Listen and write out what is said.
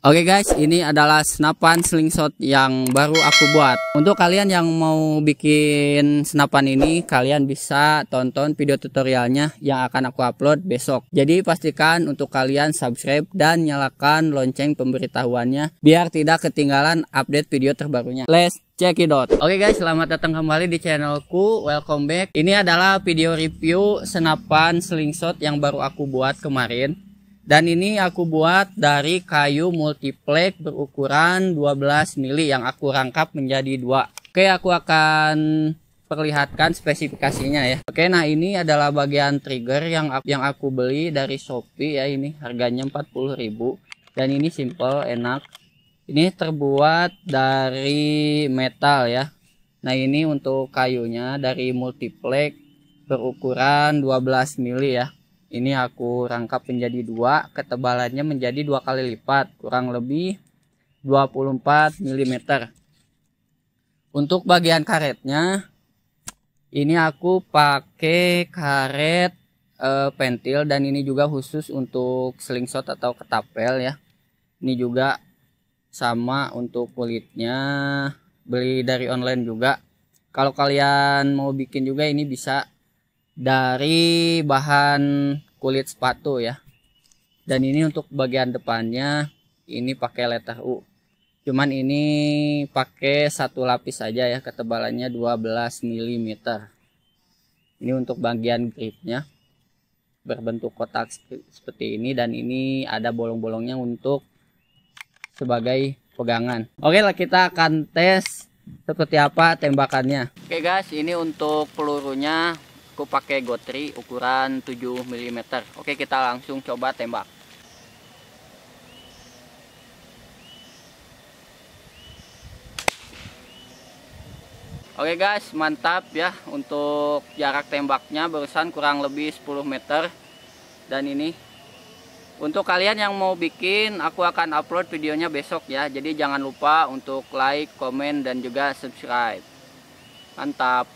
Oke okay guys, ini adalah senapan slingshot yang baru aku buat. Untuk kalian yang mau bikin senapan ini, kalian bisa tonton video tutorialnya yang akan aku upload besok. Jadi pastikan untuk kalian subscribe dan nyalakan lonceng pemberitahuannya biar tidak ketinggalan update video terbarunya. Let's check it out. Oke okay guys, selamat datang kembali di channelku. Welcome back. Ini adalah video review senapan slingshot yang baru aku buat kemarin. Dan ini aku buat dari kayu multiplex berukuran 12 mili yang aku rangkap menjadi dua. Oke, aku akan perlihatkan spesifikasinya ya. Oke, nah ini adalah bagian trigger yang aku, yang aku beli dari Shopee ya ini harganya 40.000 dan ini simple enak. Ini terbuat dari metal ya. Nah, ini untuk kayunya dari multiplex berukuran 12 mili ya. Ini aku rangkap menjadi dua, ketebalannya menjadi dua kali lipat, kurang lebih 24 mm. Untuk bagian karetnya, ini aku pakai karet e, pentil dan ini juga khusus untuk slingshot atau ketapel ya. Ini juga sama untuk kulitnya, beli dari online juga. Kalau kalian mau bikin juga ini bisa dari bahan kulit sepatu ya dan ini untuk bagian depannya ini pakai letter U cuman ini pakai satu lapis saja ya ketebalannya 12 mm ini untuk bagian gripnya berbentuk kotak seperti ini dan ini ada bolong-bolongnya untuk sebagai pegangan oke lah kita akan tes seperti apa tembakannya oke guys ini untuk pelurunya aku pakai gotri ukuran 7 mm oke kita langsung coba tembak Oke guys, mantap ya untuk jarak tembaknya barusan kurang lebih 10 meter dan ini untuk kalian yang mau bikin aku akan upload videonya besok ya. Jadi jangan lupa untuk like, komen dan juga subscribe. Mantap.